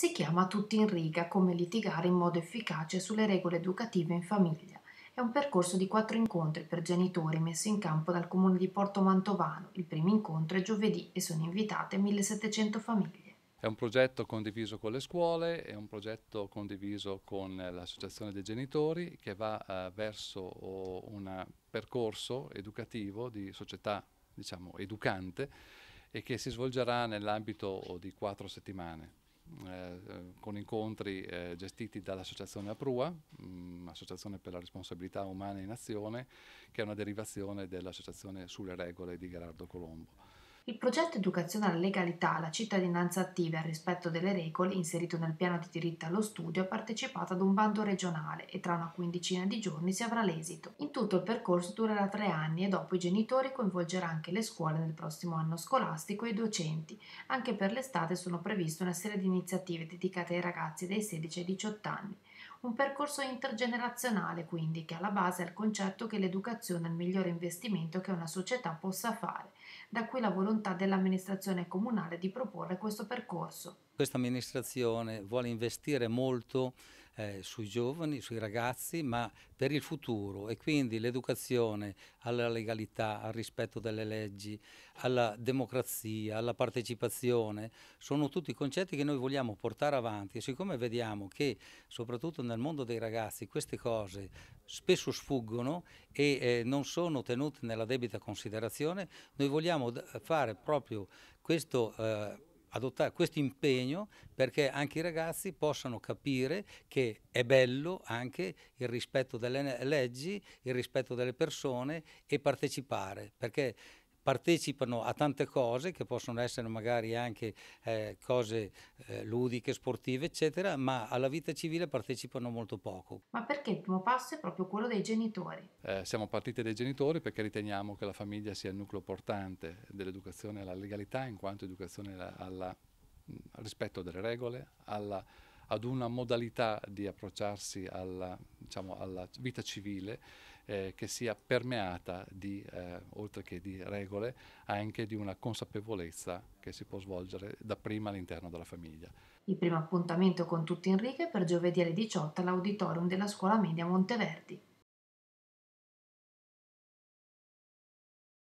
si chiama tutti in riga come litigare in modo efficace sulle regole educative in famiglia. È un percorso di quattro incontri per genitori messo in campo dal comune di Porto Mantovano. Il primo incontro è giovedì e sono invitate 1700 famiglie. È un progetto condiviso con le scuole, è un progetto condiviso con l'associazione dei genitori che va eh, verso un percorso educativo di società, diciamo, educante e che si svolgerà nell'ambito di quattro settimane. Eh, con incontri eh, gestiti dall'Associazione APRUA, mh, mm, Associazione per la responsabilità umana in azione, che è una derivazione dell'Associazione sulle regole di Gerardo Colombo. Il progetto Educazione alla legalità, alla cittadinanza attiva e al rispetto delle regole, inserito nel piano di diritto allo studio, ha partecipato ad un bando regionale e tra una quindicina di giorni si avrà l'esito. In tutto il percorso durerà tre anni e dopo i genitori coinvolgerà anche le scuole nel prossimo anno scolastico e i docenti. Anche per l'estate sono previste una serie di iniziative dedicate ai ragazzi dai 16 ai 18 anni. Un percorso intergenerazionale, quindi, che alla base ha il concetto che l'educazione è il migliore investimento che una società possa fare, da qui la volontà dell'amministrazione comunale di proporre questo percorso. Questa amministrazione vuole investire molto eh, sui giovani, sui ragazzi, ma per il futuro e quindi l'educazione alla legalità, al rispetto delle leggi, alla democrazia, alla partecipazione, sono tutti concetti che noi vogliamo portare avanti e siccome vediamo che soprattutto nel mondo dei ragazzi queste cose spesso sfuggono e eh, non sono tenute nella debita considerazione, noi vogliamo fare proprio questo... Eh, adottare questo impegno perché anche i ragazzi possano capire che è bello anche il rispetto delle leggi, il rispetto delle persone e partecipare, perché partecipano a tante cose che possono essere magari anche eh, cose eh, ludiche, sportive, eccetera, ma alla vita civile partecipano molto poco. Ma perché il primo passo è proprio quello dei genitori? Eh, siamo partiti dai genitori perché riteniamo che la famiglia sia il nucleo portante dell'educazione alla legalità in quanto educazione alla, al rispetto delle regole, alla ad una modalità di approcciarsi alla, diciamo, alla vita civile eh, che sia permeata di, eh, oltre che di regole, anche di una consapevolezza che si può svolgere dapprima all'interno della famiglia. Il primo appuntamento con tutti Enrique per giovedì alle 18 all'auditorium della Scuola Media Monteverdi.